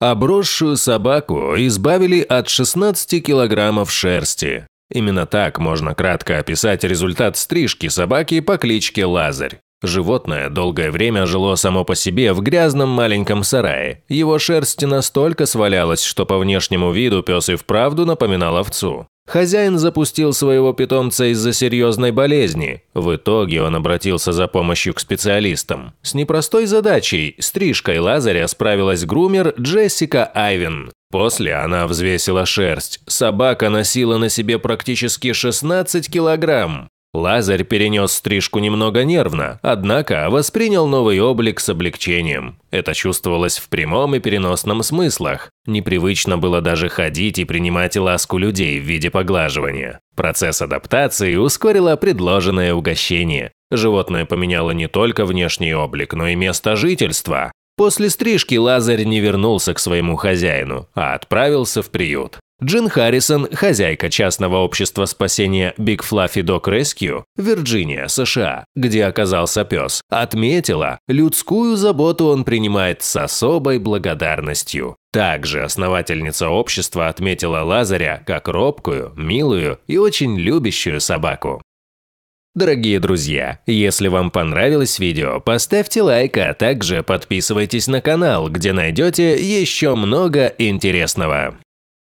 Обросшую собаку избавили от 16 килограммов шерсти. Именно так можно кратко описать результат стрижки собаки по кличке Лазарь. Животное долгое время жило само по себе в грязном маленьком сарае. Его шерсть настолько свалялась, что по внешнему виду пес и вправду напоминал овцу. Хозяин запустил своего питомца из-за серьезной болезни. В итоге он обратился за помощью к специалистам. С непростой задачей – стрижкой Лазаря справилась грумер Джессика Айвен. После она взвесила шерсть. Собака носила на себе практически 16 килограмм. Лазарь перенес стрижку немного нервно, однако воспринял новый облик с облегчением. Это чувствовалось в прямом и переносном смыслах. Непривычно было даже ходить и принимать ласку людей в виде поглаживания. Процесс адаптации ускорило предложенное угощение. Животное поменяло не только внешний облик, но и место жительства. После стрижки Лазарь не вернулся к своему хозяину, а отправился в приют. Джин Харрисон, хозяйка частного общества спасения Big Fluffy Dog Rescue, Вирджиния, США, где оказался пес, отметила, людскую заботу он принимает с особой благодарностью. Также основательница общества отметила Лазаря как робкую, милую и очень любящую собаку. Дорогие друзья, если вам понравилось видео, поставьте лайк, а также подписывайтесь на канал, где найдете еще много интересного.